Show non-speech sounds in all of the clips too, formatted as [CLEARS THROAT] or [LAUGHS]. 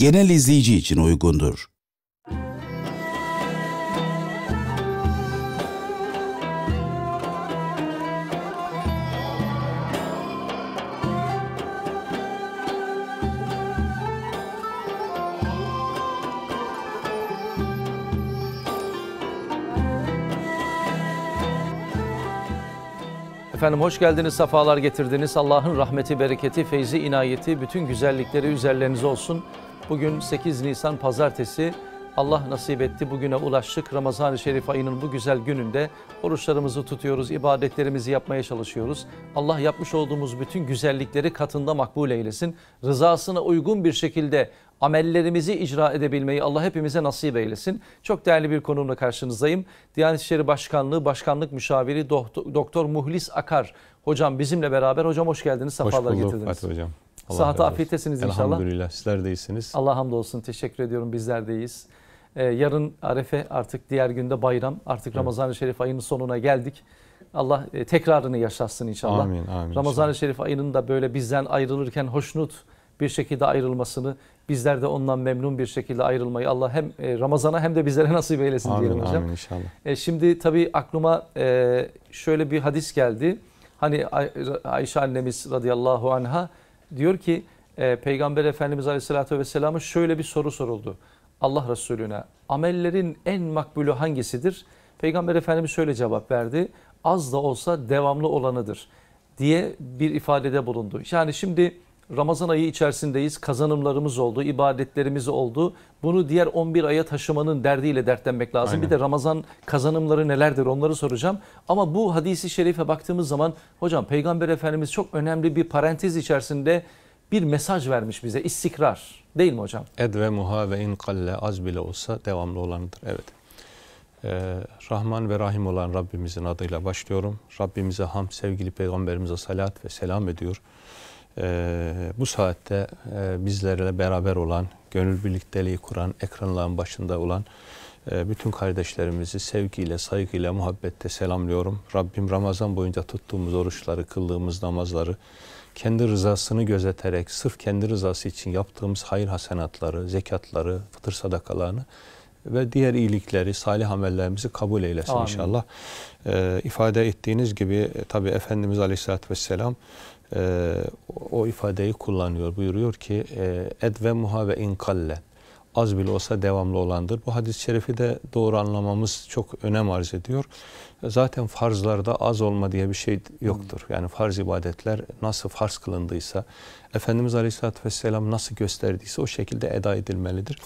genel izleyici için uygundur. Efendim hoş geldiniz, sefalar getirdiniz. Allah'ın rahmeti, bereketi, feyzi, inayeti, bütün güzellikleri üzerlerinize olsun. Bugün 8 Nisan Pazartesi. Allah nasip etti bugüne ulaştık. Ramazan-ı Şerif ayının bu güzel gününde oruçlarımızı tutuyoruz, ibadetlerimizi yapmaya çalışıyoruz. Allah yapmış olduğumuz bütün güzellikleri katında makbul eylesin. Rızasına uygun bir şekilde amellerimizi icra edebilmeyi Allah hepimize nasip eylesin. Çok değerli bir konumla karşınızdayım. Diyanet İşleri Başkanlığı Başkanlık Müşaviri Doktor, Muhlis Akar hocam bizimle beraber. Hocam hoş geldiniz, sefalar getirdiniz. Hoş bulduk Fatih hocam. Allah Sıhhat afiyettesiniz inşallah. Elhamdülillah sizler de iyisiniz. Allah hamdolsun teşekkür ediyorum bizler de iyiyiz. Ee, yarın Arefe artık diğer günde bayram. Artık evet. Ramazan-ı Şerif ayının sonuna geldik. Allah e, tekrarını yaşatsın inşallah. Amin, amin Ramazan-ı Şerif ayının da böyle bizden ayrılırken hoşnut bir şekilde ayrılmasını, bizler de ondan memnun bir şekilde ayrılmayı Allah hem e, Ramazan'a hem de bizlere [LAUGHS] nasip eylesin amin, diyelim hocam. Amin inşallah. E, şimdi tabii aklıma e, şöyle bir hadis geldi. Hani Ay Ayşe annemiz radıyallahu anha diyor ki e, Peygamber Efendimiz Aleyhisselatü Vesselam'a şöyle bir soru soruldu. Allah Resulüne amellerin en makbulü hangisidir? Peygamber Efendimiz şöyle cevap verdi. Az da olsa devamlı olanıdır diye bir ifadede bulundu. Yani şimdi Ramazan ayı içerisindeyiz. Kazanımlarımız oldu, ibadetlerimiz oldu. Bunu diğer 11 aya taşımanın derdiyle dertlenmek lazım. Aynen. Bir de Ramazan kazanımları nelerdir onları soracağım. Ama bu hadisi şerife baktığımız zaman hocam Peygamber Efendimiz çok önemli bir parantez içerisinde bir mesaj vermiş bize. istikrar değil mi hocam? Ed ve muha ve in kalle az bile olsa devamlı olanıdır. Evet. Ee, Rahman ve Rahim olan Rabbimizin adıyla başlıyorum. Rabbimize ham sevgili peygamberimize salat ve selam ediyor. Ee, bu saatte e, bizlerle beraber olan, gönül birlikteliği kuran, ekranların başında olan e, bütün kardeşlerimizi sevgiyle, saygıyla, muhabbette selamlıyorum. Rabbim Ramazan boyunca tuttuğumuz oruçları, kıldığımız namazları, kendi rızasını gözeterek, sırf kendi rızası için yaptığımız hayır hasenatları, zekatları, fıtır sadakalarını ve diğer iyilikleri, salih amellerimizi kabul eylesin Amin. inşallah. Ee, ifade ettiğiniz gibi e, tabi Efendimiz Aleyhisselatü Vesselam e, o ifadeyi kullanıyor. Buyuruyor ki e, ed ve muha ve inkalle az bile olsa devamlı olandır. Bu hadis-i şerifi de doğru anlamamız çok önem arz ediyor. Zaten farzlarda az olma diye bir şey yoktur. Yani farz ibadetler nasıl farz kılındıysa, Efendimiz Aleyhisselatü Vesselam nasıl gösterdiyse o şekilde eda edilmelidir.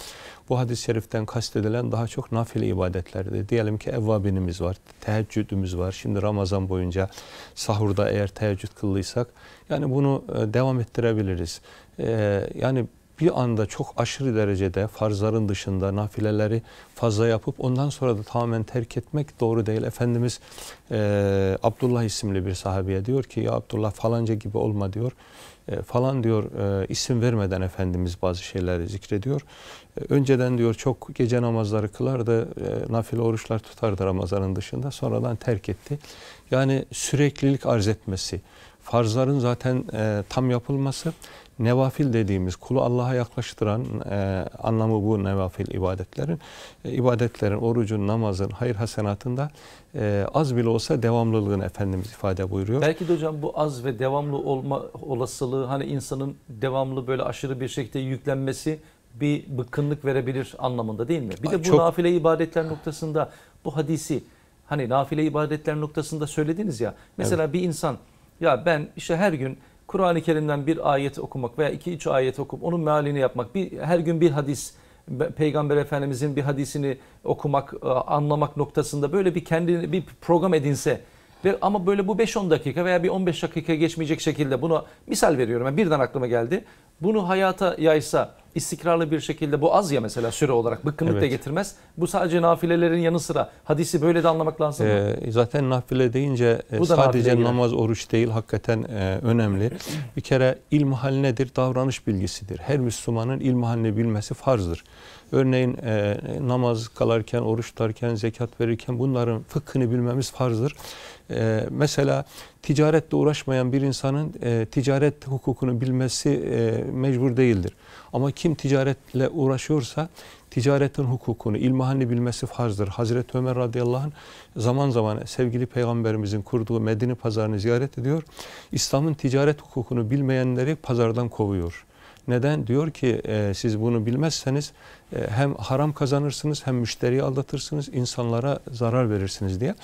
Bu hadis-i şeriften kastedilen daha çok nafile ibadetlerdi Diyelim ki evvabinimiz var, teheccüdümüz var. Şimdi Ramazan boyunca sahurda eğer teheccüd kıldıysak yani bunu e, devam ettirebiliriz. E, yani bir anda çok aşırı derecede farzların dışında nafileleri fazla yapıp ondan sonra da tamamen terk etmek doğru değil. Efendimiz e, Abdullah isimli bir sahabeye diyor ki ya Abdullah falanca gibi olma diyor e, falan diyor e, isim vermeden Efendimiz bazı şeyleri zikrediyor. E, önceden diyor çok gece namazları kılardı, e, nafile oruçlar tutardı Ramazan'ın dışında sonradan terk etti. Yani süreklilik arz etmesi, farzların zaten e, tam yapılması nevafil dediğimiz kulu Allah'a yaklaştıran e, anlamı bu nevafil ibadetlerin. E, ibadetlerin, orucun, namazın, hayır hasenatında e, az bile olsa devamlılığını Efendimiz ifade buyuruyor. Belki de hocam bu az ve devamlı olma olasılığı hani insanın devamlı böyle aşırı bir şekilde yüklenmesi bir bıkkınlık verebilir anlamında değil mi? Bir de bu Çok... nafile ibadetler noktasında bu hadisi hani nafile ibadetler noktasında söylediniz ya. Mesela evet. bir insan ya ben işte her gün Kur'an-ı Kerim'den bir ayet okumak veya iki üç ayet okup onun mealini yapmak, bir, her gün bir hadis, Peygamber Efendimizin bir hadisini okumak, e, anlamak noktasında böyle bir kendini bir program edinse ve ama böyle bu 5-10 dakika veya bir 15 dakika geçmeyecek şekilde bunu misal veriyorum. Yani birden aklıma geldi. Bunu hayata yaysa istikrarlı bir şekilde bu az ya mesela süre olarak bıkkınlık evet. da getirmez. Bu sadece nafilelerin yanı sıra hadisi böyle de anlamak lazım. Ee, zaten nafile deyince e, bu sadece nafile namaz yani. oruç değil hakikaten e, önemli. Bir kere ilm hal nedir? Davranış bilgisidir. Her Müslümanın ilm halini bilmesi farzdır. Örneğin e, namaz kalarken, oruç tutarken, zekat verirken bunların fıkhını bilmemiz farzdır. E, mesela ticaretle uğraşmayan bir insanın e, ticaret hukukunu bilmesi e, mecbur değildir. Ama kim ticaretle uğraşıyorsa ticaretin hukukunu, ilmihalini bilmesi farzdır. Hazreti Ömer radıyallahu anh zaman zaman sevgili peygamberimizin kurduğu Medine pazarını ziyaret ediyor. İslam'ın ticaret hukukunu bilmeyenleri pazardan kovuyor. Neden? Diyor ki e, siz bunu bilmezseniz e, hem haram kazanırsınız hem müşteriyi aldatırsınız, insanlara zarar verirsiniz diye.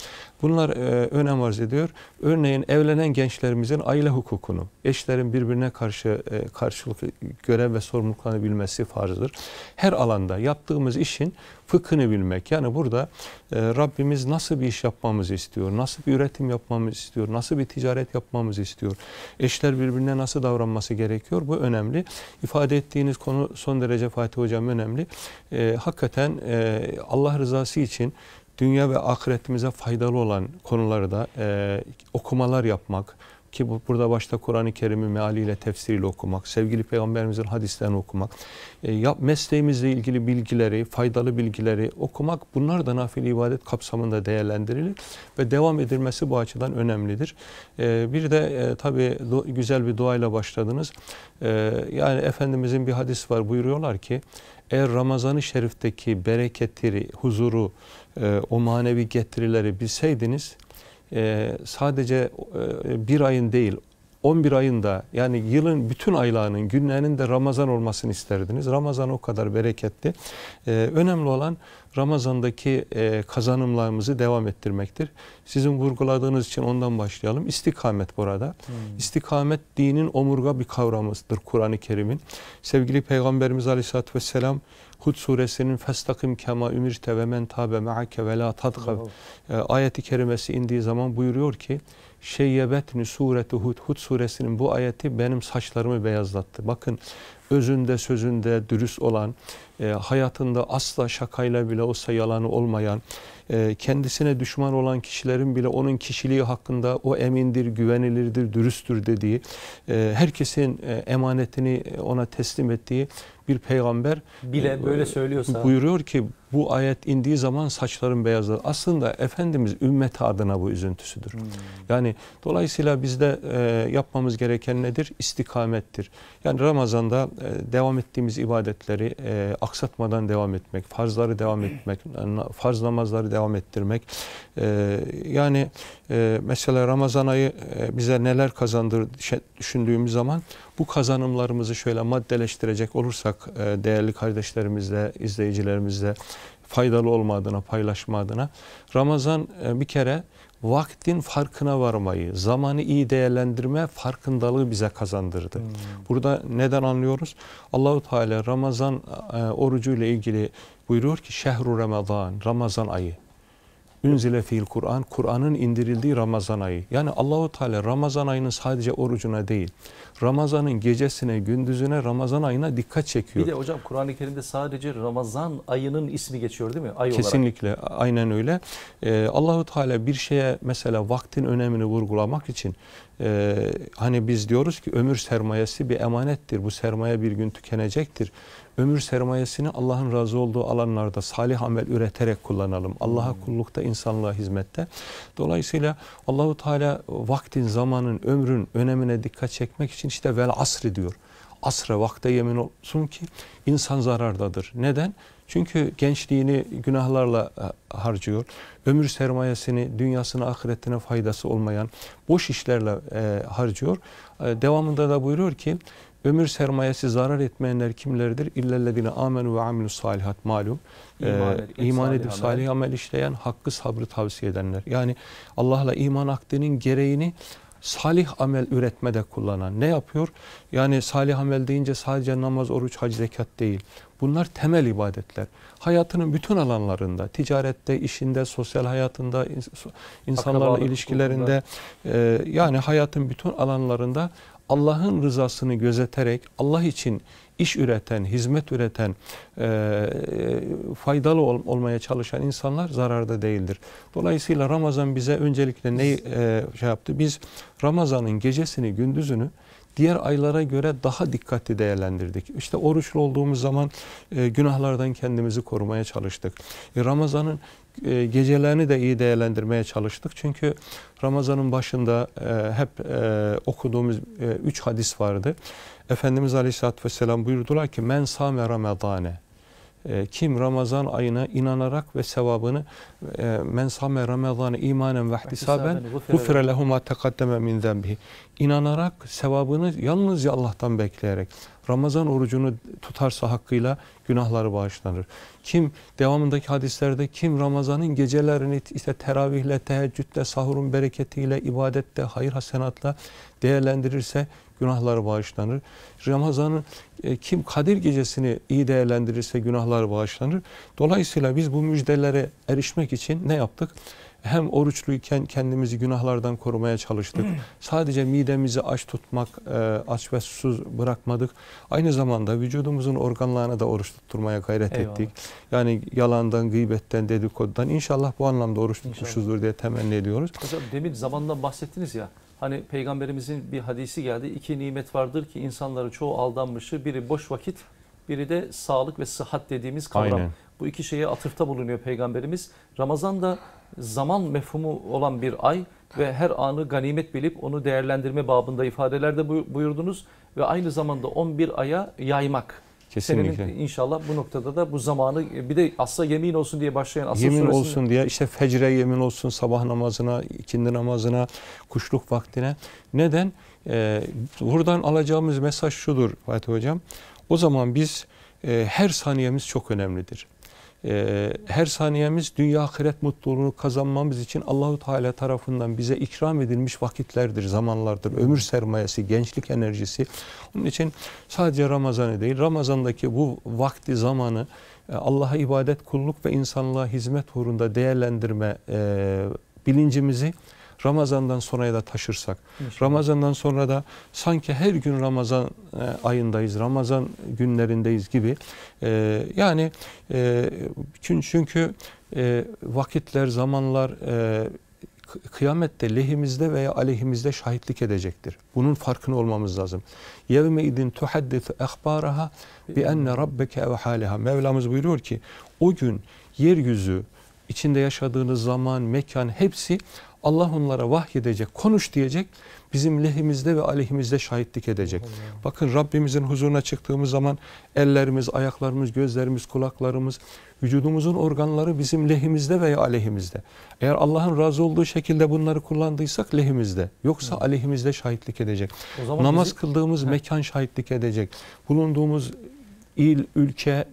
Bunlar e, önem arz ediyor. Örneğin evlenen gençlerimizin aile hukukunu, eşlerin birbirine karşı e, karşılıklı görev ve sorumluluklarını bilmesi farzdır. Her alanda yaptığımız işin fıkhını bilmek. Yani burada Rabbimiz nasıl bir iş yapmamızı istiyor, nasıl bir üretim yapmamızı istiyor, nasıl bir ticaret yapmamızı istiyor, eşler birbirine nasıl davranması gerekiyor bu önemli. İfade ettiğiniz konu son derece Fatih Hocam önemli e, hakikaten e, Allah rızası için dünya ve ahiretimize faydalı olan konuları da e, okumalar yapmak, ki bu, burada başta Kur'an-ı Kerim'i mealiyle tefsiriyle okumak, sevgili peygamberimizin hadislerini okumak, e, yap, mesleğimizle ilgili bilgileri, faydalı bilgileri okumak bunlar da nafile ibadet kapsamında değerlendirilir ve devam edilmesi bu açıdan önemlidir. E, bir de e, tabii do, güzel bir duayla başladınız. E, yani Efendimizin bir hadis var buyuruyorlar ki eğer Ramazan-ı Şerif'teki bereketleri, huzuru, e, o manevi getirileri bilseydiniz e, sadece e, bir ayın değil 11 ayında yani yılın bütün aylarının günlerinin de Ramazan olmasını isterdiniz. Ramazan o kadar bereketli. Ee, önemli olan Ramazan'daki e, kazanımlarımızı devam ettirmektir. Sizin vurguladığınız için ondan başlayalım. İstikamet burada. Hmm. İstikamet dinin omurga bir kavramıdır Kur'an-ı Kerim'in. Sevgili Peygamberimiz Aleyhisselatü Vesselam Hud suresinin festakim kema ümirte ve men tabe meake ve la tadgav e, ayeti kerimesi indiği zaman buyuruyor ki şeyyebetni sureti Hud, Hud suresinin bu ayeti benim saçlarımı beyazlattı. Bakın özünde sözünde dürüst olan, e, hayatında asla şakayla bile olsa yalanı olmayan, e, kendisine düşman olan kişilerin bile onun kişiliği hakkında o emindir, güvenilirdir, dürüsttür dediği, e, herkesin e, emanetini ona teslim ettiği bir peygamber bile e, böyle söylüyorsa buyuruyor ki bu ayet indiği zaman saçların beyazlar. Aslında Efendimiz ümmet adına bu üzüntüsüdür. Hmm. Yani dolayısıyla bizde e, yapmamız gereken nedir? İstikamettir. Yani Ramazan'da e, devam ettiğimiz ibadetleri e, aksatmadan devam etmek, farzları devam etmek, farz namazları devam ettirmek. E, yani e, mesela Ramazan ayı e, bize neler kazandır düşündüğümüz zaman bu kazanımlarımızı şöyle maddeleştirecek olursak e, değerli kardeşlerimizle, izleyicilerimizle faydalı olma adına, paylaşma adına. Ramazan e, bir kere vaktin farkına varmayı, zamanı iyi değerlendirme farkındalığı bize kazandırdı. Hmm. Burada neden anlıyoruz? Allahu Teala Ramazan e, orucuyla ilgili buyuruyor ki şehru Ramazan, Ramazan ayı. Ünzile fiil Kur'an, Kur'an'ın indirildiği Ramazan ayı. Yani Allahu Teala Ramazan ayının sadece orucuna değil, Ramazan'ın gecesine, gündüzüne, Ramazan ayına dikkat çekiyor. Bir de hocam Kur'an-ı Kerim'de sadece Ramazan ayının ismi geçiyor değil mi? Ay Kesinlikle, olarak. aynen öyle. Ee, Allahu Teala bir şeye mesela vaktin önemini vurgulamak için e, hani biz diyoruz ki ömür sermayesi bir emanettir. Bu sermaye bir gün tükenecektir ömür sermayesini Allah'ın razı olduğu alanlarda salih amel üreterek kullanalım. Allah'a hmm. kullukta, insanlığa hizmette. Dolayısıyla Allahu Teala vaktin, zamanın, ömrün önemine dikkat çekmek için işte vel asri diyor. Asra vakte yemin olsun ki insan zarardadır. Neden? Çünkü gençliğini günahlarla e, harcıyor. Ömür sermayesini, dünyasına, ahiretine faydası olmayan boş işlerle e, harcıyor. E, devamında da buyuruyor ki Ömür sermayesi zarar etmeyenler kimlerdir? İllellezine amenu ve amilus salihat malum. ee, iman edip salih, salih amel işleyen, hakkı sabrı tavsiye edenler. Yani Allah'la iman akdinin gereğini salih amel üretmede kullanan ne yapıyor? Yani salih amel deyince sadece namaz, oruç, hac, zekat değil. Bunlar temel ibadetler. Hayatının bütün alanlarında, ticarette, işinde, sosyal hayatında, insanlarla Akrabalık ilişkilerinde, e, yani hayatın bütün alanlarında Allah'ın rızasını gözeterek Allah için iş üreten, hizmet üreten, e, e, faydalı ol, olmaya çalışan insanlar zararda değildir. Dolayısıyla Ramazan bize öncelikle ne e, şey yaptı? Biz Ramazan'ın gecesini, gündüzünü diğer aylara göre daha dikkatli değerlendirdik. İşte oruçlu olduğumuz zaman e, günahlardan kendimizi korumaya çalıştık. E, Ramazan'ın e, gecelerini de iyi değerlendirmeye çalıştık. Çünkü Ramazan'ın başında e, hep e, okuduğumuz e, üç hadis vardı. Efendimiz Aleyhisselatü Vesselam buyurdular ki men same ramadane e, kim Ramazan ayına inanarak ve sevabını e, men same Ramazan'ı imanen ve ihtisaben gufire lehu ma tekaddeme min zenbihi. İnanarak sevabını yalnızca Allah'tan bekleyerek Ramazan orucunu tutarsa hakkıyla günahları bağışlanır. Kim devamındaki hadislerde kim Ramazan'ın gecelerini işte teravihle, teheccüdle, sahurun bereketiyle, ibadette, hayır hasenatla değerlendirirse günahlar bağışlanır. Ramazan'ın e, kim Kadir gecesini iyi değerlendirirse günahlar bağışlanır. Dolayısıyla biz bu müjdelere erişmek için ne yaptık? hem oruçluyken kendimizi günahlardan korumaya çalıştık. [CLEARS THROAT] Sadece midemizi aç tutmak, e, aç ve susuz bırakmadık. Aynı zamanda vücudumuzun organlarına da oruç tutturmaya gayret Eyvallah. ettik. Yani yalandan, gıybetten, dedikodudan inşallah bu anlamda oruç tutmuşuzdur diye temenni ediyoruz. Hocam demin zamandan bahsettiniz ya. Hani peygamberimizin bir hadisi geldi. İki nimet vardır ki insanları çoğu aldanmışı. Biri boş vakit, biri de sağlık ve sıhhat dediğimiz kavram. Aynen. Bu iki şeye atıfta bulunuyor peygamberimiz. Ramazan da zaman mefhumu olan bir ay ve her anı ganimet bilip onu değerlendirme babında ifadelerde buyurdunuz ve aynı zamanda 11 aya yaymak Kesinlikle. Senin inşallah bu noktada da bu zamanı bir de asla yemin olsun diye başlayan asla Yemin süresini... olsun diye işte fecre yemin olsun sabah namazına, ikindi namazına, kuşluk vaktine. Neden? Ee, buradan alacağımız mesaj şudur Fatih Hocam. O zaman biz e, her saniyemiz çok önemlidir. Ee, her saniyemiz dünya ahiret mutluluğunu kazanmamız için Allahu Teala tarafından bize ikram edilmiş vakitlerdir, zamanlardır. Ömür sermayesi, gençlik enerjisi. Onun için sadece Ramazan'ı değil, Ramazan'daki bu vakti, zamanı e, Allah'a ibadet, kulluk ve insanlığa hizmet uğrunda değerlendirme e, bilincimizi Ramazan'dan sonraya da taşırsak, İnşallah. Ramazan'dan sonra da sanki her gün Ramazan e, ayındayız, Ramazan günlerindeyiz gibi. E, yani e, çünkü vakitler, zamanlar kıyamette lehimizde veya aleyhimizde şahitlik edecektir. Bunun farkını olmamız lazım. Yevme idin tuhaddis ehbaraha bi enne rabbeke evhaliha. Mevlamız buyuruyor ki o gün yeryüzü, içinde yaşadığınız zaman, mekan hepsi Allah onlara vahyedecek, konuş diyecek. Bizim lehimizde ve aleyhimizde şahitlik edecek. Bakın Rabbimizin huzuruna çıktığımız zaman ellerimiz, ayaklarımız, gözlerimiz, kulaklarımız, vücudumuzun organları bizim lehimizde veya aleyhimizde. Eğer Allah'ın razı olduğu şekilde bunları kullandıysak lehimizde. Yoksa aleyhimizde şahitlik edecek. Namaz bizi... kıldığımız He. mekan şahitlik edecek. Bulunduğumuz il, ülke e,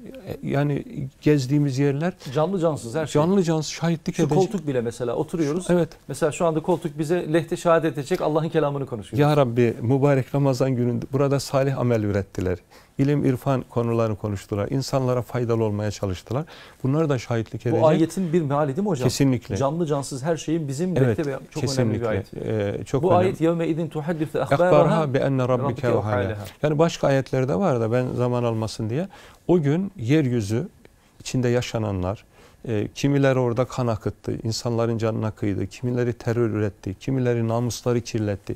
yani gezdiğimiz yerler. Canlı cansız her şey. Canlı cansız şahitlik şu edecek. koltuk bile mesela oturuyoruz. Evet. Mesela şu anda koltuk bize lehte şehadet edecek Allah'ın kelamını konuşuyoruz. Ya Rabbi mübarek Ramazan gününde burada salih amel ürettiler ilim, irfan konularını konuştular. İnsanlara faydalı olmaya çalıştılar. Bunlar da şahitlik edecek. Bu ayetin bir meali değil mi hocam? Kesinlikle. Canlı cansız her şeyin bizim evet, mektebe çok kesinlikle. önemli bir ayet. Ee, çok Bu önemli. ayet yevme idin tuhaddifte ehbaraha bi enne rabbike Yani başka ayetlerde var da ben zaman almasın diye. O gün yeryüzü içinde yaşananlar, e, kimileri orada kan akıttı, insanların canına kıydı, kimileri terör üretti, kimileri namusları kirletti,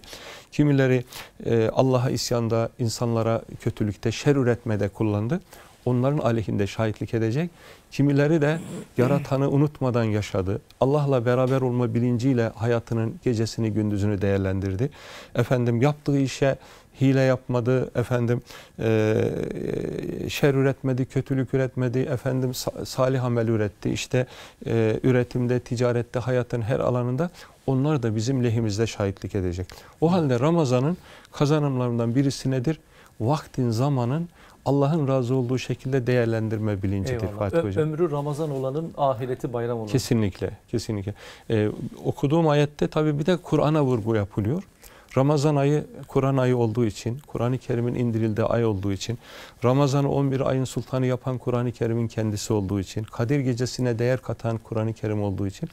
kimileri e, Allah'a isyanda, insanlara kötülükte, şer üretmede kullandı. Onların aleyhinde şahitlik edecek. Kimileri de yaratanı unutmadan yaşadı. Allah'la beraber olma bilinciyle hayatının gecesini gündüzünü değerlendirdi. Efendim yaptığı işe hile yapmadı, efendim e, şer üretmedi, kötülük üretmedi, efendim salih amel üretti. işte e, üretimde, ticarette, hayatın her alanında onlar da bizim lehimizde şahitlik edecek. O halde Ramazan'ın kazanımlarından birisi nedir? Vaktin, zamanın Allah'ın razı olduğu şekilde değerlendirme bilincidir Eyvallah. Fatih Ö Hocam. Ömrü Ramazan olanın ahireti bayram olur. Kesinlikle, kesinlikle. Ee, okuduğum ayette tabii bir de Kur'an'a vurgu yapılıyor. Ramazan ayı Kur'an ayı olduğu için, Kur'an-ı Kerim'in indirildiği ay olduğu için, Ramazan'ı 11 ayın sultanı yapan Kur'an-ı Kerim'in kendisi olduğu için, Kadir Gecesi'ne değer katan Kur'an-ı Kerim olduğu için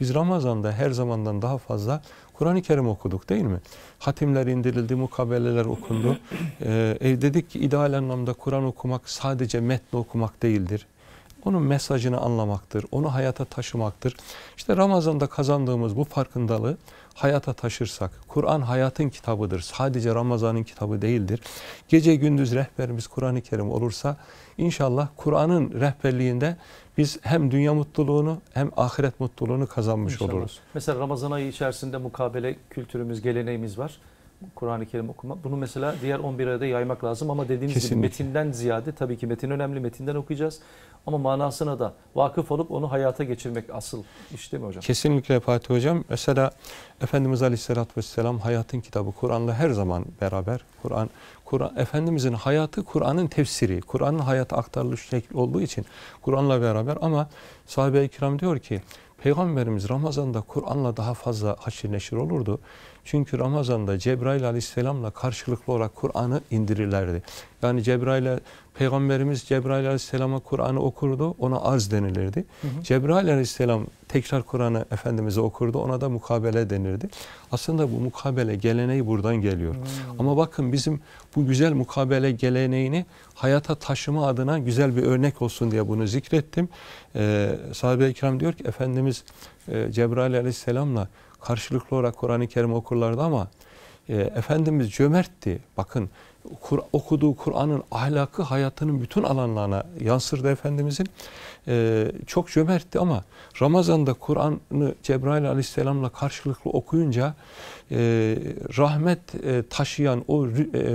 biz Ramazan'da her zamandan daha fazla Kur'an-ı Kerim okuduk değil mi? Hatimler indirildi, mukabeleler okundu. Ee, e, dedik ki ideal anlamda Kur'an okumak sadece metni okumak değildir. Onun mesajını anlamaktır, onu hayata taşımaktır. İşte Ramazan'da kazandığımız bu farkındalığı hayata taşırsak, Kur'an hayatın kitabıdır. Sadece Ramazan'ın kitabı değildir. Gece gündüz rehberimiz Kur'an-ı Kerim olursa inşallah Kur'an'ın rehberliğinde biz hem dünya mutluluğunu hem ahiret mutluluğunu kazanmış İnşallah. oluruz. Mesela Ramazan ayı içerisinde mukabele kültürümüz, geleneğimiz var. Kur'an-ı Kerim okuma. Bunu mesela diğer 11 ayda yaymak lazım ama dediğiniz Kesinlikle. gibi metinden ziyade tabii ki metin önemli metinden okuyacağız. Ama manasına da vakıf olup onu hayata geçirmek asıl iş değil mi hocam? Kesinlikle Fatih Hocam. Mesela Efendimiz Aleyhisselatü Vesselam hayatın kitabı Kur'an'la her zaman beraber. Kur'an, Kur'an Efendimizin hayatı Kur'an'ın tefsiri. Kur'an'ın hayatı aktarılış şekli olduğu için Kur'an'la beraber ama sahabe-i kiram diyor ki Peygamberimiz Ramazan'da Kur'an'la daha fazla haşir neşir olurdu. Çünkü Ramazan'da Cebrail aleyhisselamla karşılıklı olarak Kur'an'ı indirirlerdi. Yani Cebrail Peygamberimiz Cebrail aleyhisselama Kur'an'ı okurdu, ona arz denilirdi. Hı hı. Cebrail aleyhisselam tekrar Kur'an'ı Efendimiz'e okurdu, ona da mukabele denirdi. Aslında bu mukabele geleneği buradan geliyor. Hı. Hmm. Ama bakın bizim bu güzel mukabele geleneğini hayata taşıma adına güzel bir örnek olsun diye bunu zikrettim. Ee, Sahabe-i Kiram diyor ki Efendimiz e, Cebrail aleyhisselamla karşılıklı olarak Kur'an-ı Kerim okurlardı ama e, Efendimiz cömertti. Bakın Kur, okuduğu Kur'an'ın ahlakı hayatının bütün alanlarına yansırdı Efendimizin. E, çok cömertti ama Ramazan'da Kur'an'ı Cebrail aleyhisselamla karşılıklı okuyunca e, rahmet e, taşıyan o e,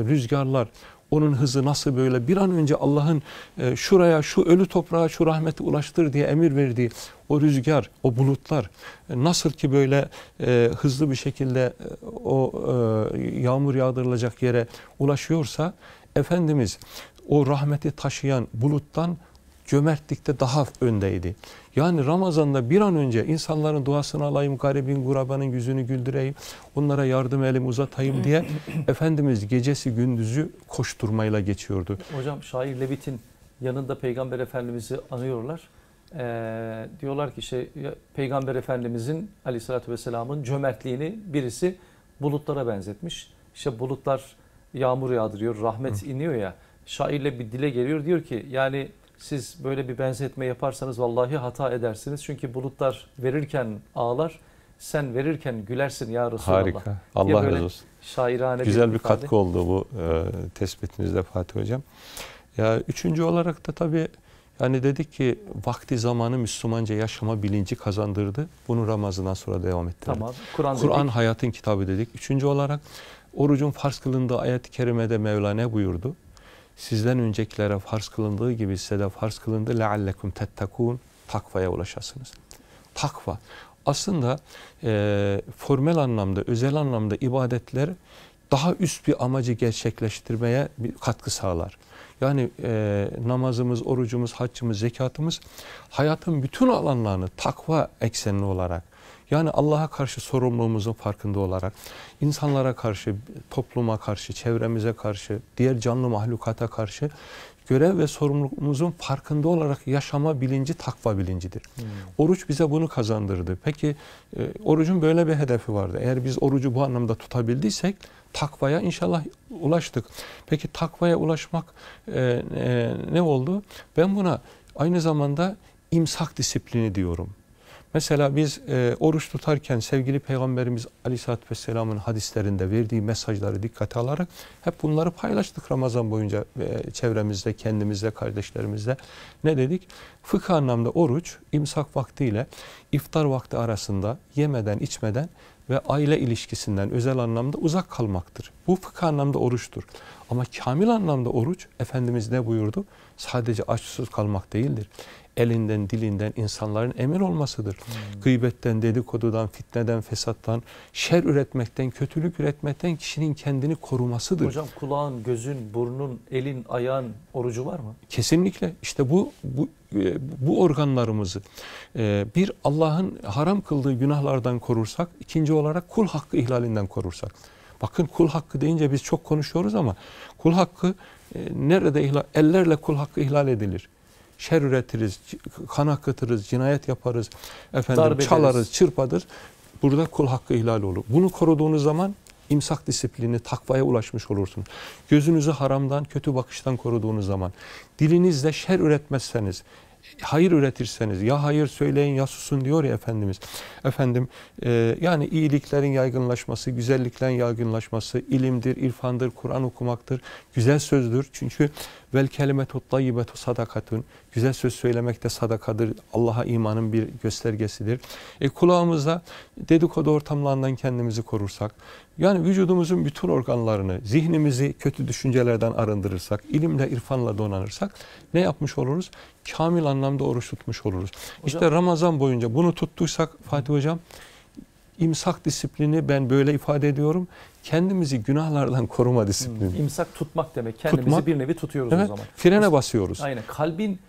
rüzgarlar, onun hızı nasıl böyle bir an önce Allah'ın e, şuraya şu ölü toprağa şu rahmeti ulaştır diye emir verdiği o rüzgar, o bulutlar e, nasıl ki böyle e, hızlı bir şekilde e, o e, yağmur yağdırılacak yere ulaşıyorsa Efendimiz o rahmeti taşıyan buluttan cömertlikte daha öndeydi. Yani Ramazan'da bir an önce insanların duasını alayım, garibin, gurabanın yüzünü güldüreyim, onlara yardım elim uzatayım diye [CLEARS THROAT] Efendimiz gecesi gündüzü koşturmayla geçiyordu. Hocam şair Levit'in yanında Peygamber Efendimiz'i anıyorlar. Ee, diyorlar ki şey Peygamber Efendimiz'in aleyhissalatü vesselamın cömertliğini birisi bulutlara benzetmiş. İşte bulutlar yağmur yağdırıyor, rahmet Hı. iniyor ya. Şairle bir dile geliyor diyor ki yani siz böyle bir benzetme yaparsanız vallahi hata edersiniz. Çünkü bulutlar verirken ağlar, sen verirken gülersin ya Resulallah. Harika. Allah razı olsun. Şairane Güzel bir, bir katkı oldu bu e, tespitinizde Fatih Hocam. Ya üçüncü olarak da tabii yani dedik ki vakti zamanı Müslümanca yaşama bilinci kazandırdı. Bunu Ramazan'dan sonra devam etti. Tamam. Kur'an Kur hayatın kitabı dedik. Üçüncü olarak orucun farz kılındığı ayet-i kerimede Mevla ne buyurdu? sizden öncekilere farz kılındığı gibi size de farz kılındı. لَعَلَّكُمْ تَتَّكُونَ Takvaya ulaşasınız. Takva. Aslında e, formel anlamda, özel anlamda ibadetler daha üst bir amacı gerçekleştirmeye bir katkı sağlar. Yani e, namazımız, orucumuz, haccımız, zekatımız hayatın bütün alanlarını takva eksenli olarak yani Allah'a karşı sorumluluğumuzun farkında olarak insanlara karşı, topluma karşı, çevremize karşı, diğer canlı mahlukata karşı görev ve sorumluluğumuzun farkında olarak yaşama bilinci takva bilincidir. Hmm. Oruç bize bunu kazandırdı. Peki e, orucun böyle bir hedefi vardı. Eğer biz orucu bu anlamda tutabildiysek takvaya inşallah ulaştık. Peki takvaya ulaşmak e, e, ne oldu? Ben buna aynı zamanda imsak disiplini diyorum. Mesela biz e, oruç tutarken sevgili Peygamberimiz Aleyhisselatü Vesselam'ın hadislerinde verdiği mesajları dikkate alarak hep bunları paylaştık Ramazan boyunca e, çevremizde, kendimizde, kardeşlerimizde. Ne dedik? Fıkıh anlamda oruç imsak vaktiyle iftar vakti arasında yemeden, içmeden ve aile ilişkisinden özel anlamda uzak kalmaktır. Bu fıkıh anlamda oruçtur. Ama kamil anlamda oruç Efendimiz ne buyurdu? Sadece aç kalmak değildir elinden dilinden insanların emin olmasıdır. Hmm. Gıybetten, dedikodudan, fitneden, fesattan, şer üretmekten, kötülük üretmekten kişinin kendini korumasıdır. Hocam kulağın, gözün, burnun, elin, ayağın orucu var mı? Kesinlikle. İşte bu bu e, bu organlarımızı e, bir Allah'ın haram kıldığı günahlardan korursak, ikinci olarak kul hakkı ihlalinden korursak. Bakın kul hakkı deyince biz çok konuşuyoruz ama kul hakkı e, nerede ihlal, ellerle kul hakkı ihlal edilir şer üretiriz, kan akıtırız, cinayet yaparız, efendim Darbe çalarız, ederiz. çırpadır. Burada kul hakkı ihlal olur. Bunu koruduğunuz zaman imsak disiplini, takvaya ulaşmış olursunuz. Gözünüzü haramdan, kötü bakıştan koruduğunuz zaman, dilinizle şer üretmezseniz, hayır üretirseniz ya hayır söyleyin ya susun diyor ya Efendimiz. Efendim e, yani iyiliklerin yaygınlaşması, güzelliklerin yaygınlaşması ilimdir, irfandır, Kur'an okumaktır, güzel sözdür. Çünkü Vel kelimetu tayyibetu sadakatun. Güzel söz söylemek de sadakadır. Allah'a imanın bir göstergesidir. E kulağımızda dedikodu ortamlarından kendimizi korursak, yani vücudumuzun bütün organlarını, zihnimizi kötü düşüncelerden arındırırsak, ilimle, irfanla donanırsak ne yapmış oluruz? Kamil anlamda oruç tutmuş oluruz. Hocam, işte Ramazan boyunca bunu tuttuysak Fatih Hocam, İmsak disiplini ben böyle ifade ediyorum. Kendimizi günahlardan koruma hmm, disiplini. Hmm, imsak tutmak demek. Kendimizi tutmak. bir nevi tutuyoruz evet, o zaman. Frene basıyoruz. Aynen. Kalbin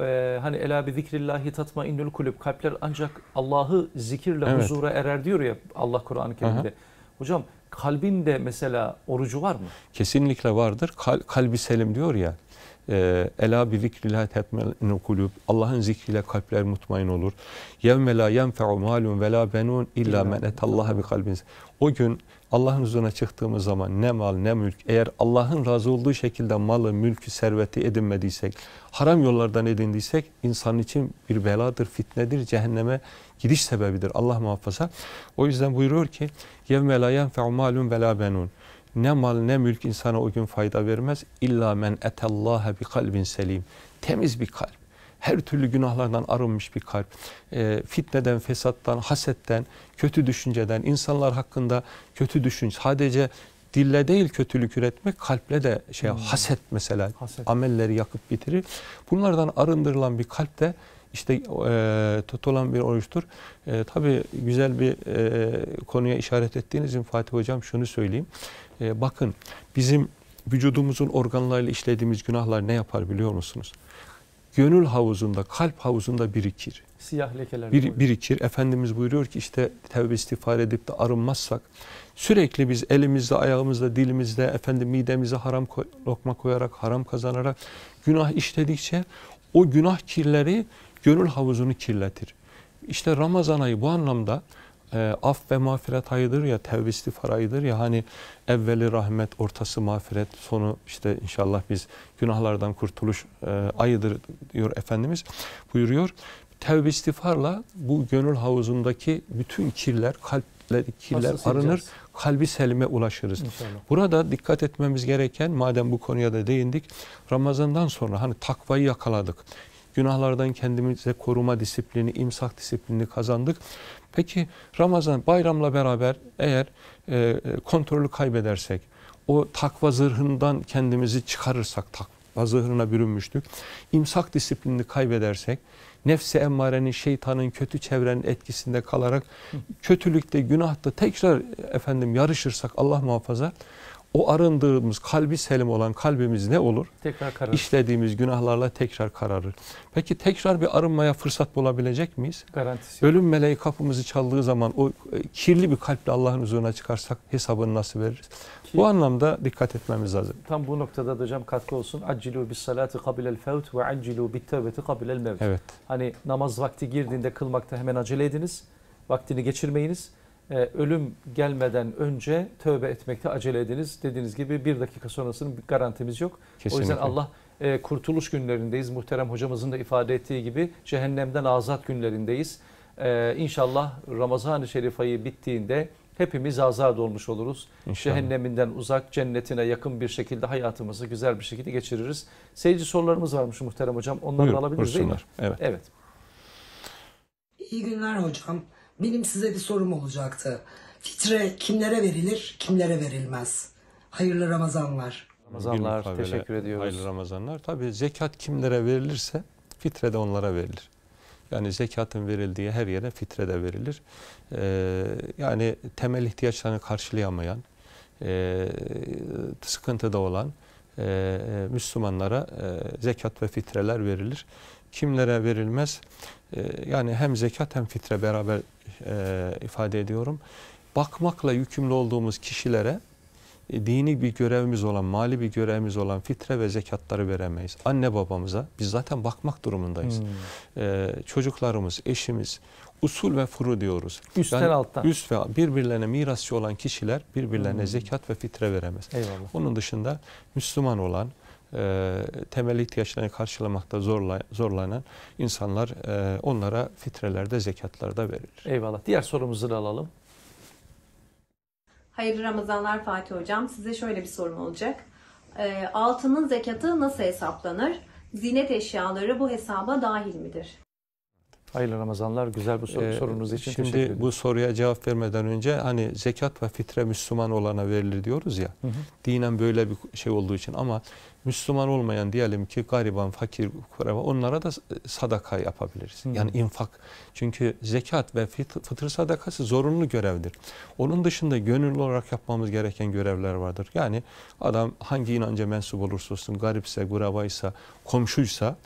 e, hani ela bi zikrillahi tatma innul kulüp. Kalpler ancak Allah'ı zikirle evet. huzura erer diyor ya Allah Kur'an-ı Kerim'de. Aha. Hocam kalbin de mesela orucu var mı? Kesinlikle vardır. Kal, kalbi selim diyor ya. Ee, Ela bi zikrillah tetmennu kulub. Allah'ın zikriyle kalpler mutmain olur. Yevme la yenfe'u malun ve la benun illa men etallaha bi kalbiniz. O gün Allah'ın huzuruna çıktığımız zaman ne mal ne mülk eğer Allah'ın razı olduğu şekilde malı, mülkü, serveti edinmediysek, haram yollardan edindiysek insan için bir beladır, fitnedir, cehenneme gidiş sebebidir. Allah muhafaza. O yüzden buyuruyor ki yevme la yenfe'u malun ve la benun ne mal ne mülk insana o gün fayda vermez. İlla men etellâhe bi kalbin selim. Temiz bir kalp. Her türlü günahlardan arınmış bir kalp. E, fitneden, fesattan, hasetten, kötü düşünceden, insanlar hakkında kötü düşünce. Sadece dille değil kötülük üretmek, kalple de şey hmm. haset mesela haset. amelleri yakıp bitirir. Bunlardan arındırılan bir kalp de işte e, tutulan bir oruçtur. E, tabii güzel bir e, konuya işaret ettiğiniz için Fatih Hocam şunu söyleyeyim e, bakın bizim vücudumuzun organlarıyla işlediğimiz günahlar ne yapar biliyor musunuz? Gönül havuzunda, kalp havuzunda birikir. Siyah lekeler. Bir, birikir. Efendimiz buyuruyor ki işte tevbe istiğfar edip de arınmazsak sürekli biz elimizde, ayağımızda, dilimizde, efendim midemize haram koy, lokma koyarak, haram kazanarak günah işledikçe o günah kirleri gönül havuzunu kirletir. İşte Ramazan ayı bu anlamda e, af ve mağfiret ayıdır ya tevbe istiğfar hayırdır ya hani evveli rahmet ortası mağfiret sonu işte inşallah biz günahlardan kurtuluş e, ayıdır diyor Efendimiz buyuruyor. Tevbe istiğfarla bu gönül havuzundaki bütün kirler kalple kirler Nasıl arınır sileceğiz? kalbi selime ulaşırız. İnşallah. Burada dikkat etmemiz gereken madem bu konuya da değindik Ramazan'dan sonra hani takvayı yakaladık günahlardan kendimize koruma disiplini, imsak disiplini kazandık. Peki Ramazan bayramla beraber eğer e, e, kontrolü kaybedersek, o takva zırhından kendimizi çıkarırsak, takva zırhına bürünmüştük, imsak disiplini kaybedersek, nefsi emmarenin, şeytanın, kötü çevrenin etkisinde kalarak kötülükte, günahta tekrar e, efendim yarışırsak Allah muhafaza o arındığımız kalbi selim olan kalbimiz ne olur? Tekrar kararır. İşlediğimiz günahlarla tekrar kararır. Peki tekrar bir arınmaya fırsat bulabilecek miyiz? Garantisi Ölüm meleği kapımızı çaldığı zaman o e, kirli bir kalple Allah'ın huzuruna çıkarsak hesabını nasıl veririz? Ki, Bu anlamda dikkat etmemiz lazım. Tam bu noktada da hocam katkı olsun. Accilu bis salati kabilel fevt ve accilu bit tevbeti kabilel mevt. Evet. Hani namaz vakti girdiğinde kılmakta hemen acele ediniz. Vaktini geçirmeyiniz e, ölüm gelmeden önce tövbe etmekte acele ediniz. Dediğiniz gibi bir dakika sonrasının bir garantimiz yok. Kesinlikle. O yüzden Allah e, kurtuluş günlerindeyiz. Muhterem hocamızın da ifade ettiği gibi cehennemden azat günlerindeyiz. E, inşallah Ramazan-ı Şerif ayı bittiğinde hepimiz azat olmuş oluruz. İnşallah. Cehenneminden uzak, cennetine yakın bir şekilde hayatımızı güzel bir şekilde geçiririz. Seyirci sorularımız varmış muhterem hocam. Onları Buyur, alabiliriz buyursunlar. değil mi? Evet. evet. İyi günler hocam. Benim size bir sorum olacaktı. Fitre kimlere verilir, kimlere verilmez? Hayırlı Ramazanlar. Ramazanlar teşekkür ediyoruz. Hayırlı Ramazanlar. Tabii zekat kimlere verilirse fitre de onlara verilir. Yani zekatın verildiği her yere fitre de verilir. Ee, yani temel ihtiyaçlarını karşılayamayan, e, ee, sıkıntıda olan e, Müslümanlara e, zekat ve fitreler verilir kimlere verilmez? Ee, yani hem zekat hem fitre beraber e, ifade ediyorum. Bakmakla yükümlü olduğumuz kişilere e, dini bir görevimiz olan, mali bir görevimiz olan fitre ve zekatları veremeyiz. Anne babamıza biz zaten bakmak durumundayız. Hmm. Ee, çocuklarımız, eşimiz, usul ve furu diyoruz. Üstten yani alttan. Üst ve birbirlerine mirasçı olan kişiler birbirlerine hmm. zekat ve fitre veremez. Eyvallah. Onun dışında Müslüman olan, e, temel ihtiyaçlarını karşılamakta zorla, zorlanan insanlar e, onlara fitrelerde, da verilir. Eyvallah. Diğer sorumuzu da alalım. Hayırlı Ramazanlar Fatih Hocam. Size şöyle bir sorum olacak. E, altının zekatı nasıl hesaplanır? Zinet eşyaları bu hesaba dahil midir? Hayırlı Ramazanlar. Güzel bu sor ee, sorunuz için şimdi teşekkür ederim. bu soruya cevap vermeden önce hani zekat ve fitre Müslüman olana verilir diyoruz ya. Hı hı. Dinen böyle bir şey olduğu için ama Müslüman olmayan diyelim ki gariban, fakir, kuraba onlara da e, sadaka yapabiliriz. Hı. Hmm. Yani infak. Çünkü zekat ve fıtır sadakası zorunlu görevdir. Onun dışında gönüllü olarak yapmamız gereken görevler vardır. Yani adam hangi inanca mensup olursa olsun, garipse, kurabaysa, komşuysa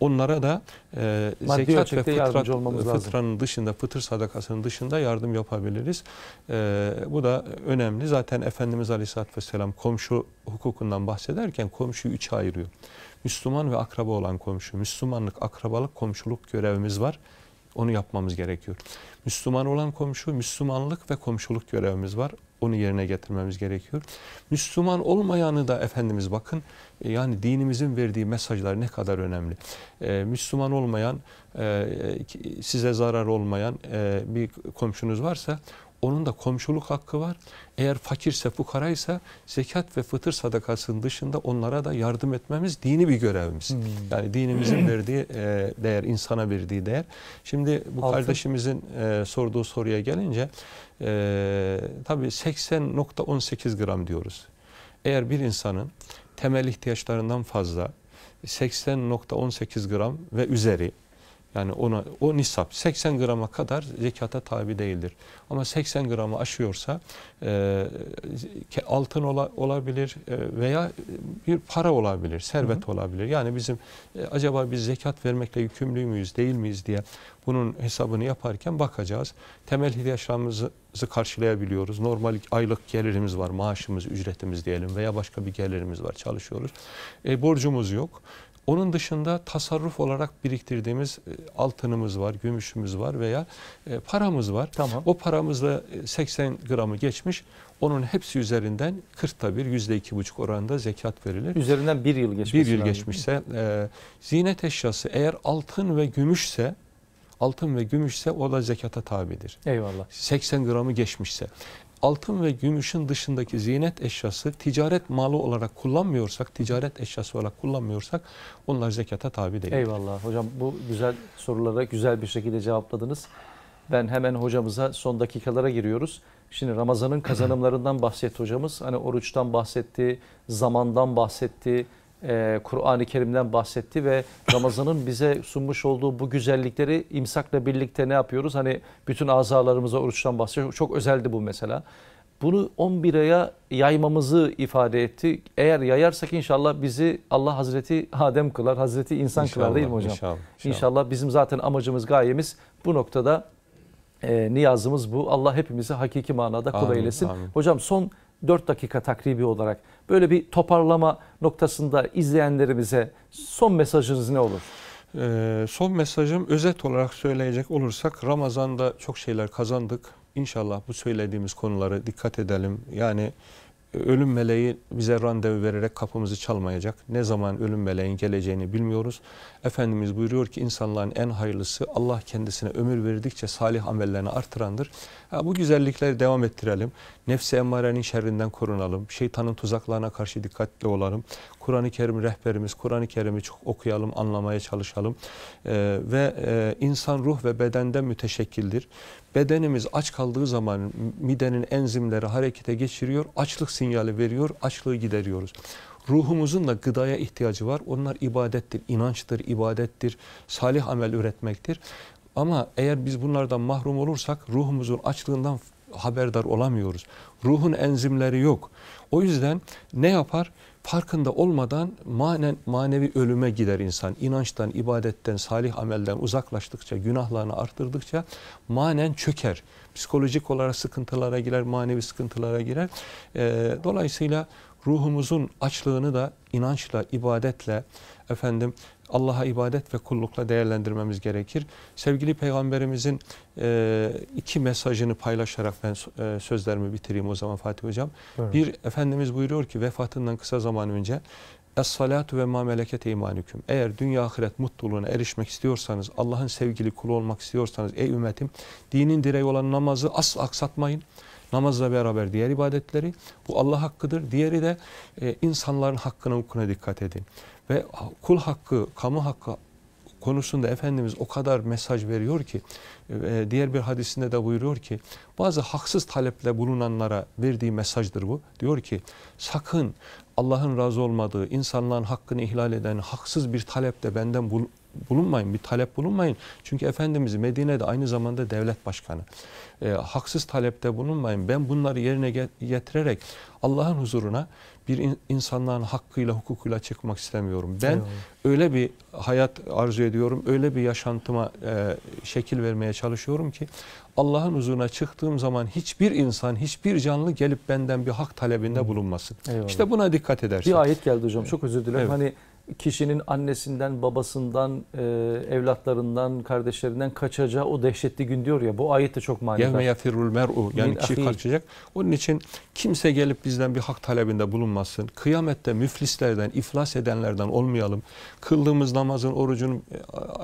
onlara da e, zekat ve fıtrat, fıtranın lazım. dışında, fıtır sadakasının dışında yardım yapabiliriz. E, bu da önemli. Zaten Efendimiz Aleyhisselatü Vesselam komşu hukukundan bahsederken komşuyu üçe ayırıyor. Müslüman ve akraba olan komşu. Müslümanlık, akrabalık, komşuluk görevimiz var. Onu yapmamız gerekiyor. Müslüman olan komşu, Müslümanlık ve komşuluk görevimiz var. Onu yerine getirmemiz gerekiyor. Müslüman olmayanı da Efendimiz bakın e, yani dinimizin verdiği mesajlar ne kadar önemli. Ee, Müslüman olmayan, e, e size zarar olmayan e, bir komşunuz varsa onun da komşuluk hakkı var. Eğer fakirse, fukaraysa zekat ve fıtır sadakasının dışında onlara da yardım etmemiz dini bir görevimiz. Hmm. Yani dinimizin verdiği e, değer, insana verdiği değer. Şimdi bu Altın. kardeşimizin e, sorduğu soruya gelince e, tabii 80.18 gram diyoruz. Eğer bir insanın temel ihtiyaçlarından fazla 80.18 gram ve üzeri yani ona, o nisap 80 grama kadar zekata tabi değildir. Ama 80 gramı aşıyorsa e, altın ola, olabilir e, veya bir para olabilir, servet hı hı. olabilir. Yani bizim e, acaba biz zekat vermekle yükümlü müyüz, değil miyiz diye bunun hesabını yaparken bakacağız. Temel ihtiyaçlarımızı karşılayabiliyoruz. Normal aylık gelirimiz var, maaşımız, ücretimiz diyelim veya başka bir gelirimiz var, çalışıyoruz. E, borcumuz yok. Onun dışında tasarruf olarak biriktirdiğimiz e, altınımız var, gümüşümüz var veya e, paramız var. Tamam. O paramızla 80 e, gramı geçmiş. Onun hepsi üzerinden 40'ta bir, %2,5 oranda zekat verilir. Üzerinden bir yıl geçmiş. Bir yıl geçmişse. E, ziynet eşyası eğer altın ve gümüşse altın ve gümüşse o da zekata tabidir. Eyvallah. 80 gramı geçmişse altın ve gümüşün dışındaki ziynet eşyası ticaret malı olarak kullanmıyorsak, ticaret eşyası olarak kullanmıyorsak onlar zekata tabi değil. Eyvallah hocam bu güzel sorulara güzel bir şekilde cevapladınız. Ben hemen hocamıza son dakikalara giriyoruz. Şimdi Ramazan'ın kazanımlarından bahsetti hocamız. Hani oruçtan bahsetti, zamandan bahsetti, e, Kur'an-ı Kerim'den bahsetti ve Ramazan'ın bize sunmuş olduğu bu güzellikleri imsakla birlikte ne yapıyoruz? Hani bütün azalarımıza oruçtan bahsediyor. Çok özeldi bu mesela. Bunu 11 aya yaymamızı ifade etti. Eğer yayarsak inşallah bizi Allah Hazreti Adem kılar, Hazreti insan inşallah, kılar değil mi hocam? Inşallah, inşallah. inşallah bizim zaten amacımız, gayemiz bu noktada e, niyazımız bu. Allah hepimizi hakiki manada kul eylesin. Amin. Hocam son 4 dakika takribi olarak Böyle bir toparlama noktasında izleyenlerimize son mesajınız ne olur? Ee, son mesajım özet olarak söyleyecek olursak Ramazan'da çok şeyler kazandık. İnşallah bu söylediğimiz konulara dikkat edelim. Yani ölüm meleği bize randevu vererek kapımızı çalmayacak. Ne zaman ölüm meleğin geleceğini bilmiyoruz. Efendimiz buyuruyor ki insanların en hayırlısı Allah kendisine ömür verdikçe salih amellerini artırandır. Ha, bu güzellikleri devam ettirelim. Nefsi emmarenin şerrinden korunalım. Şeytanın tuzaklarına karşı dikkatli olalım. Kur'an-ı Kerim rehberimiz, Kur'an-ı Kerim'i çok okuyalım, anlamaya çalışalım. E, ve e, insan ruh ve bedenden müteşekkildir. Bedenimiz aç kaldığı zaman midenin enzimleri harekete geçiriyor, açlık sinyali veriyor, açlığı gideriyoruz. Ruhumuzun da gıdaya ihtiyacı var. Onlar ibadettir, inançtır, ibadettir, salih amel üretmektir. Ama eğer biz bunlardan mahrum olursak ruhumuzun açlığından haberdar olamıyoruz. Ruhun enzimleri yok. O yüzden ne yapar? farkında olmadan manen manevi ölüme gider insan. İnançtan, ibadetten, salih amelden uzaklaştıkça, günahlarını arttırdıkça manen çöker. Psikolojik olarak sıkıntılara girer, manevi sıkıntılara girer. E, dolayısıyla ruhumuzun açlığını da inançla, ibadetle, efendim Allah'a ibadet ve kullukla değerlendirmemiz gerekir. Sevgili Peygamberimizin e, iki mesajını paylaşarak ben e, sözlerimi bitireyim o zaman Fatih Hocam. Evet. Bir, Efendimiz buyuruyor ki vefatından kısa zaman önce Es-salatu ve ma meleket imanüküm. Eğer dünya ahiret mutluluğuna erişmek istiyorsanız, Allah'ın sevgili kulu olmak istiyorsanız ey ümmetim, dinin direği olan namazı asla aksatmayın. Namazla beraber diğer ibadetleri. Bu Allah hakkıdır. Diğeri de e, insanların hakkına hukukuna dikkat edin. Ve kul hakkı, kamu hakkı konusunda Efendimiz o kadar mesaj veriyor ki diğer bir hadisinde de buyuruyor ki bazı haksız taleple bulunanlara verdiği mesajdır bu. Diyor ki sakın Allah'ın razı olmadığı insanların hakkını ihlal eden haksız bir talep de benden bulun bulunmayın, bir talep bulunmayın. Çünkü Efendimiz Medine'de aynı zamanda devlet başkanı. E, haksız talepte bulunmayın. Ben bunları yerine getirerek Allah'ın huzuruna bir in, insanların hakkıyla, hukukuyla çıkmak istemiyorum. Ben Eyvallah. öyle bir hayat arzu ediyorum, öyle bir yaşantıma e, şekil vermeye çalışıyorum ki Allah'ın huzuruna çıktığım zaman hiçbir insan, hiçbir canlı gelip benden bir hak talebinde bulunmasın. Eyvallah. İşte buna dikkat edersin. Bir ayet geldi hocam, çok özür dilerim. Evet. Hani kişinin annesinden, babasından, e, evlatlarından, kardeşlerinden kaçacağı o dehşetli gün diyor ya bu ayet de çok manidar. Yevme yafirul mer'u yani kişi kaçacak. Onun için kimse gelip bizden bir hak talebinde bulunmasın. Kıyamette müflislerden, iflas edenlerden olmayalım. Kıldığımız namazın, orucun, e,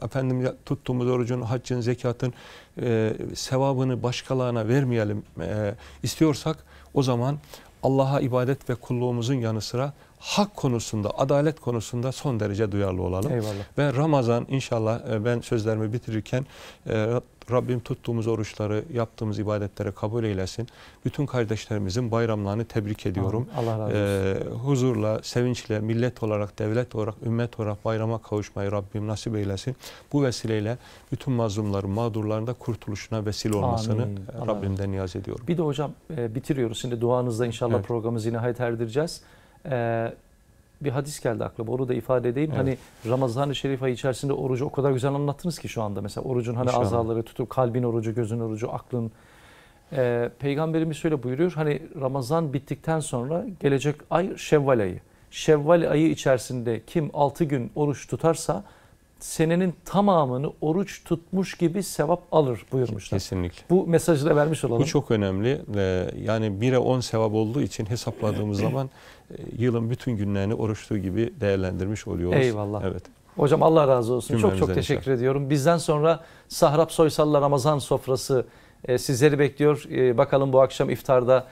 efendim tuttuğumuz orucun, haccın, zekatın e, sevabını başkalarına vermeyelim. E, istiyorsak o zaman Allah'a ibadet ve kulluğumuzun yanı sıra hak konusunda, adalet konusunda son derece duyarlı olalım. Eyvallah. Ve Ramazan inşallah e, ben sözlerimi bitirirken e, Rabbim tuttuğumuz oruçları, yaptığımız ibadetlere kabul eylesin. Bütün kardeşlerimizin bayramlarını tebrik ediyorum. Allah razı olsun. E, huzurla, sevinçle, millet olarak, devlet olarak, ümmet olarak bayrama kavuşmayı Rabbim nasip eylesin. Bu vesileyle bütün mazlumların, mağdurların da kurtuluşuna vesile olmasını Amin. Rabbimden niyaz ediyorum. Bir de hocam bitiriyoruz. Şimdi duanızla inşallah evet. programımızı nihayet erdireceğiz e, bir hadis geldi aklıma. Onu da ifade edeyim. Evet. Hani Ramazan-ı Şerif ayı içerisinde orucu o kadar güzel anlattınız ki şu anda. Mesela orucun hani İnşallah. azaları tutup kalbin orucu, gözün orucu, aklın. Ee, Peygamberimiz şöyle buyuruyor. Hani Ramazan bittikten sonra gelecek ay Şevval ayı. Şevval ayı içerisinde kim 6 gün oruç tutarsa senenin tamamını oruç tutmuş gibi sevap alır buyurmuşlar. Kesinlikle. Bu mesajı da vermiş olalım. Bu çok önemli. Ee, yani 1'e 10 sevap olduğu için hesapladığımız [CLEARS THROAT] zaman e, yılın bütün günlerini oruçlu gibi değerlendirmiş oluyoruz. Eyvallah. Evet. Hocam Allah razı olsun. Cümlemize çok çok teşekkür inşallah. ediyorum. Bizden sonra Sahrap Soysal'la Ramazan sofrası e, sizleri bekliyor. E, bakalım bu akşam iftarda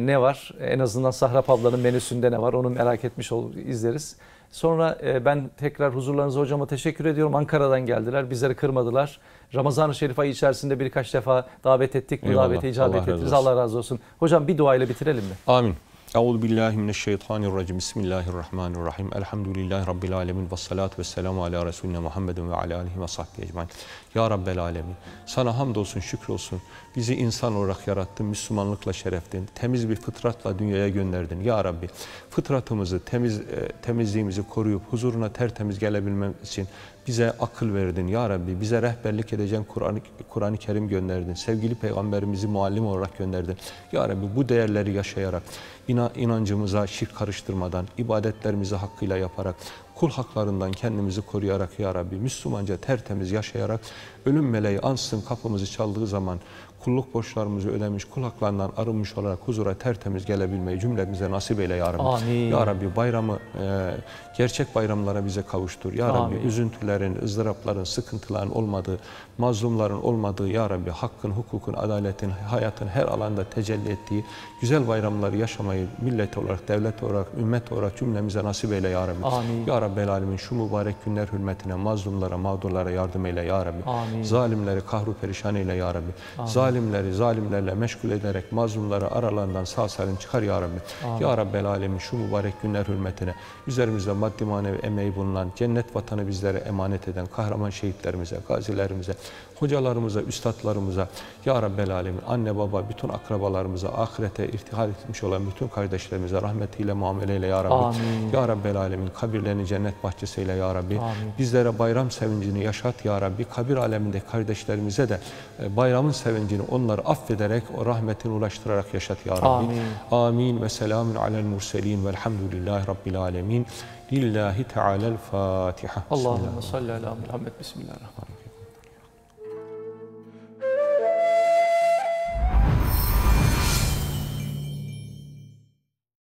ne var? En azından Sahrap ablanın menüsünde ne var? Onu merak etmiş olur, izleriz. Sonra ben tekrar huzurlarınıza hocama teşekkür ediyorum. Ankara'dan geldiler. Bizleri kırmadılar. Ramazan-ı Şerif ayı içerisinde birkaç defa davet ettik. Bu davete icabet Allah ettiniz. Allah razı olsun. Hocam bir duayla bitirelim mi? Amin. Euzu billahi mineşşeytanirracim. Bismillahirrahmanirrahim. Elhamdülillahi rabbil alamin ve salatu vesselamu ala resulina Muhammedin ve ala alihi ve sahbihi ecmaîn. Ya Rabbel alamin. Sana hamdolsun, şükrolsun. Bizi insan olarak yarattın, Müslümanlıkla şereftin. Temiz bir fıtratla dünyaya gönderdin. Ya Rabbi, fıtratımızı, temiz e, temizliğimizi koruyup huzuruna tertemiz gelebilmem için bize akıl verdin ya Rabbi, bize rehberlik edeceğin Kur'an-ı Kur Kerim gönderdin. Sevgili Peygamberimizi muallim olarak gönderdin. Ya Rabbi bu değerleri yaşayarak, inancımıza şirk karıştırmadan, ibadetlerimizi hakkıyla yaparak, kul haklarından kendimizi koruyarak ya Rabbi Müslümanca tertemiz yaşayarak ölüm meleği ansın kapımızı çaldığı zaman kulluk borçlarımızı ödemiş, kul haklarından arınmış olarak huzura tertemiz gelebilmeyi cümlemize nasip eyle ya Rabbi. Amin. Ya Rabbi bayramı e, gerçek bayramlara bize kavuştur. Ya Rabbi Amin. üzüntülerin, ızdırapların, sıkıntıların olmadığı, mazlumların olmadığı Ya Rabbi hakkın, hukukun, adaletin, hayatın her alanda tecelli ettiği güzel bayramları yaşamayı millet olarak, devlet olarak, ümmet olarak cümlemize nasip eyle Ya Rabbi. Amin. Ya Rabbel Alemin şu mübarek günler hürmetine mazlumlara, mağdurlara yardım eyle Ya Rabbi. Amin. Zalimleri kahru perişan eyle Ya Rabbi. Amin. Zalimleri zalimlerle meşgul ederek mazlumları aralarından sağ salim çıkar Ya Rabbi. Amin. Ya Rabbel Alemin şu mübarek günler hürmetine üzerimizde maddi manevi emeği bulunan, cennet vatanı bizlere emanet eden kahraman şehitlerimize, gazilerimize, hocalarımıza, üstadlarımıza, Ya Rabbel Alemin, anne baba, bütün akrabalarımıza, ahirete irtihal etmiş olan bütün kardeşlerimize rahmetiyle, muameleyle Ya Rabbi. Amin. Ya Rabbel Alemin, kabirlerini cennet bahçesiyle Ya Rabbi. Amin. Bizlere bayram sevincini yaşat Ya Rabbi. Kabir aleminde kardeşlerimize de e, bayramın sevincini onları affederek, o rahmetini ulaştırarak yaşat Ya Rabbi. Amin. Amin ve selamun alel murselin velhamdülillahi Rabbil alemin. لله تعالى الفاتحة اللهم صل على محمد بسم الله الرحمن الرحيم